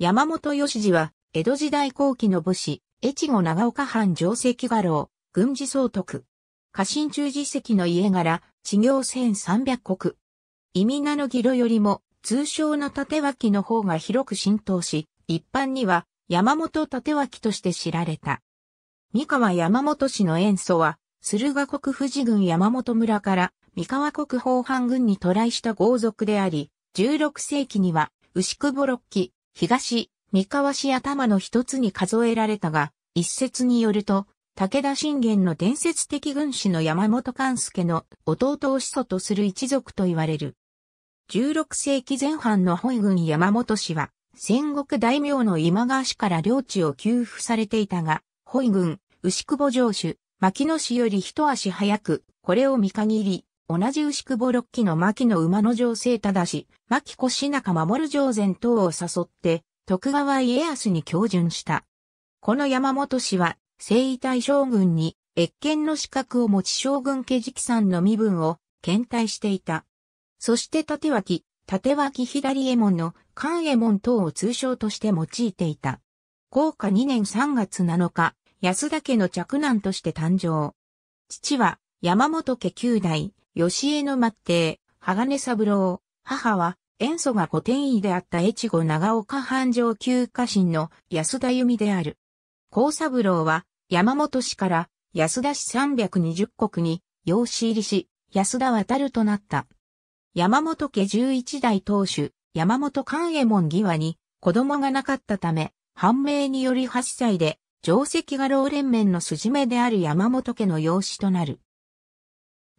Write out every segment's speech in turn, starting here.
山本義次は、江戸時代後期の武士、越後長岡藩上席画廊、軍事総督。家臣中実績の家柄、地行1300国。意味名の議論よりも、通称の縦脇の方が広く浸透し、一般には、山本縦脇として知られた。三河山本氏の演奏は、駿河国富士郡山本村から三河国宝藩軍に渡来した豪族であり、16世紀には牛久ボロッキ、東、三河市頭の一つに数えられたが、一説によると、武田信玄の伝説的軍師の山本勘助の弟を始祖とする一族と言われる。16世紀前半の本郡山本氏は、戦国大名の今川氏から領地を給付されていたが、本郡、牛久保城主、牧野氏より一足早く、これを見限り、同じ牛久保六期の牧の馬の情勢正し、牧子死中守る上前等を誘って、徳川家康に教順した。この山本氏は、征夷大将軍に、越見の資格を持ち将軍家直さんの身分を、検体していた。そして縦脇、縦脇左右衛門の関衛門等を通称として用いていた。高下2年3月7日、安田家の嫡男として誕生。父は、山本家九代、吉江の末帝、鋼三郎、母は、塩素が古典医であった越後長岡藩上級家臣の安田由美である。高三郎は、山本氏から安田氏320国に養子入りし、安田渡るとなった。山本家11代当主、山本勘右衛門義和に子供がなかったため、判明により8歳で、定石が老連綿の筋目である山本家の養子となる。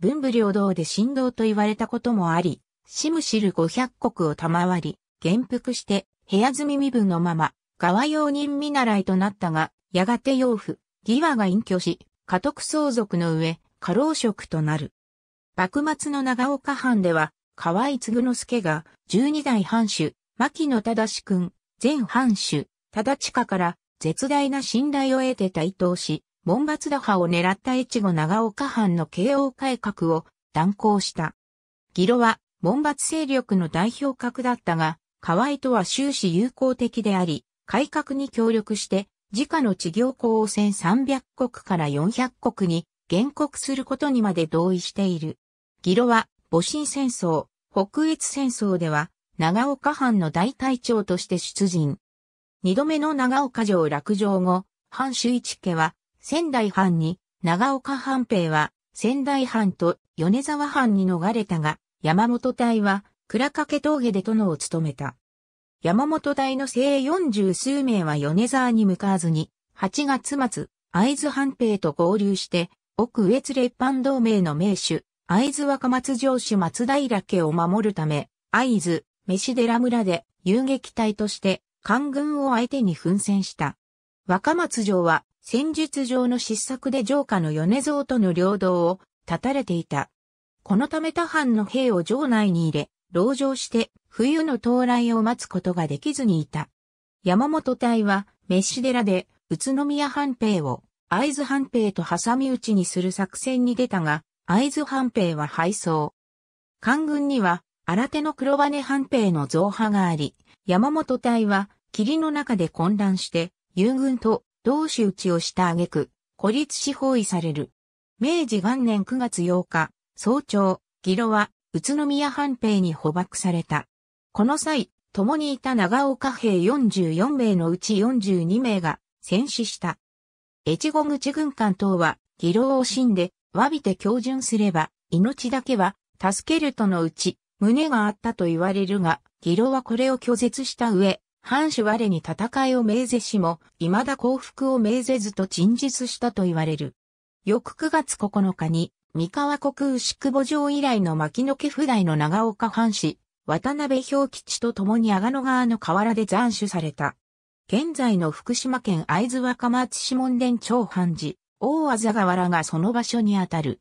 文武両道で神道と言われたこともあり、シムシル500国を賜り、元服して、部屋住み身分のまま、側用人見習いとなったが、やがて養父、義和が隠居し、家督相続の上、過労職となる。幕末の長岡藩では、河井嗣之助が、十二代藩主、牧野忠君、前藩主、忠親から、絶大な信頼を得て台頭し、門伐打破を狙った越後長岡藩の慶応改革を断行した。義ロは門伐勢力の代表格だったが、河合とは終始友好的であり、改革に協力して、自家の地行公を1300国から400国に原告することにまで同意している。義ロは、戊辰戦争、北越戦争では、長岡藩の大隊長として出陣。二度目の長岡城落城後、藩主一家は、仙台藩に、長岡藩兵は仙台藩と米沢藩に逃れたが、山本隊は倉掛峠で殿を務めた。山本隊の精四十数名は米沢に向かわずに、8月末、会津藩兵と合流して、奥越列藩同盟の名手、会津若松城主松平家を守るため、会津、飯寺村で遊撃隊として、官軍を相手に奮戦した。若松城は戦術上の失策で城下の米蔵との領土を断たれていた。このため他藩の兵を城内に入れ、籠城して冬の到来を待つことができずにいた。山本隊は、飯寺で宇都宮藩兵を会津藩兵と挟み撃ちにする作戦に出たが、会津藩兵は敗走。官軍には新手の黒羽藩兵の増派があり、山本隊は霧の中で混乱して、友軍と同士打ちをした挙句、孤立し包囲される。明治元年9月8日、早朝、ギロは、宇都宮藩兵に捕獲された。この際、共にいた長岡兵44名のうち42名が戦死した。越後口軍艦等は、義老を死んで、詫びて教順すれば、命だけは、助けるとのうち、胸があったと言われるが、義老はこれを拒絶した上、藩主我に戦いを命ぜしも、未だ降伏を命ぜずと陳述したと言われる。翌9月9日に、三河国牛久保城以来の牧野家不代の長岡藩士、渡辺兵吉と共に阿賀野川の河原で斬首された。現在の福島県会津若松市門殿長藩寺、大あざ河原がその場所にあたる。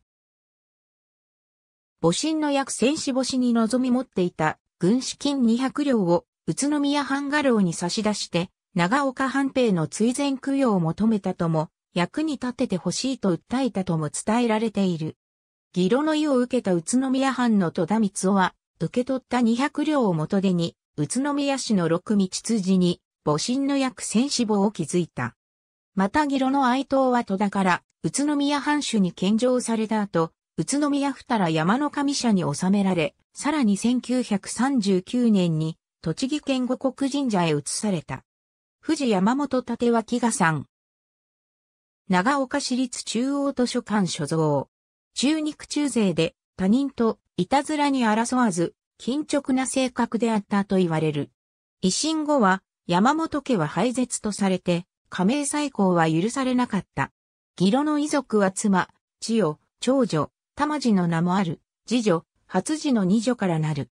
母親の約戦士星子に望み持っていた軍資金200両を宇都宮半家老に差し出して、長岡藩兵の追善供養を求めたとも、役に立ててほしいと訴えたとも伝えられている。義路の意を受けた宇都宮藩の戸田光夫は、受け取った200両を元手に、宇都宮市の六道辻に、母親の約戦死亡を築いた。また義路の哀悼は戸田から、宇都宮藩主に献上された後、宇都宮二ら山の神社に収められ、さらに1939年に栃木県五国神社へ移された。富士山本立脇賀さん。長岡市立中央図書館所蔵。中肉中税で他人といたずらに争わず、緊直な性格であったと言われる。維新後は山本家は廃絶とされて、加盟再興は許されなかった。義母の遺族は妻、千代、長女、玉次の名もある、次女、初次の二女からなる。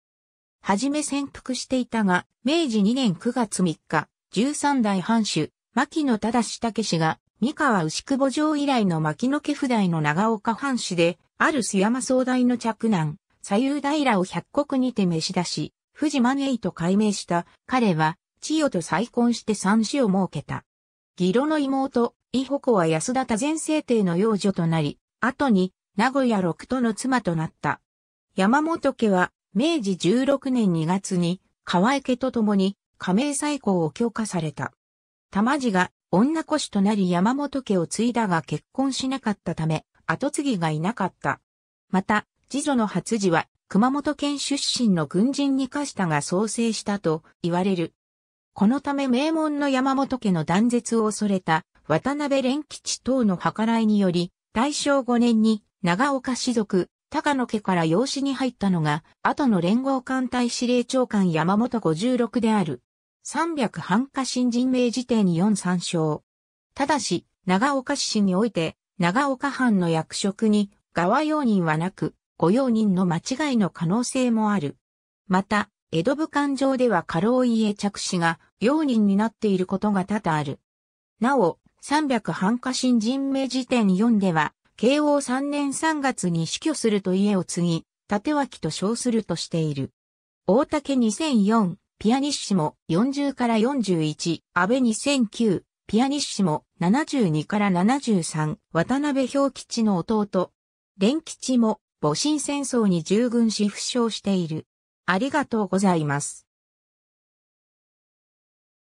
はじめ潜伏していたが、明治2年9月3日、13代藩主、牧野正武氏が、三河牛久保城以来の牧野家不代の長岡藩主で、ある須山総代の着難、左右平を百国にて召し出し、富士万栄と改名した彼は、千代と再婚して三子を設けた。義路の妹、伊保子は安田田前政帝の幼女となり、後に名古屋六都の妻となった。山本家は明治16年2月に川池と共に加盟再興を強化された。玉地が女子子となり山本家を継いだが結婚しなかったため、後継ぎがいなかった。また、次女の初次は熊本県出身の軍人に課したが創生したと言われる。このため名門の山本家の断絶を恐れた渡辺連吉等の計らいにより、大正5年に長岡氏族高野家から養子に入ったのが、後の連合艦隊司令長官山本56である。三百半家新人名辞典に4参照。ただし、長岡市において、長岡藩の役職に、側用人はなく、御用人の間違いの可能性もある。また、江戸武官上では過労家着手が、用人になっていることが多々ある。なお、三百半家新人名辞典4では、慶応3年3月に死去すると家を継ぎ、縦脇と称するとしている。大竹2004、ピアニッシモ40から41、安倍2009、ピアニッシモ72から73、渡辺氷吉の弟。蓮吉も、戊辰戦争に従軍し負傷している。ありがとうございます。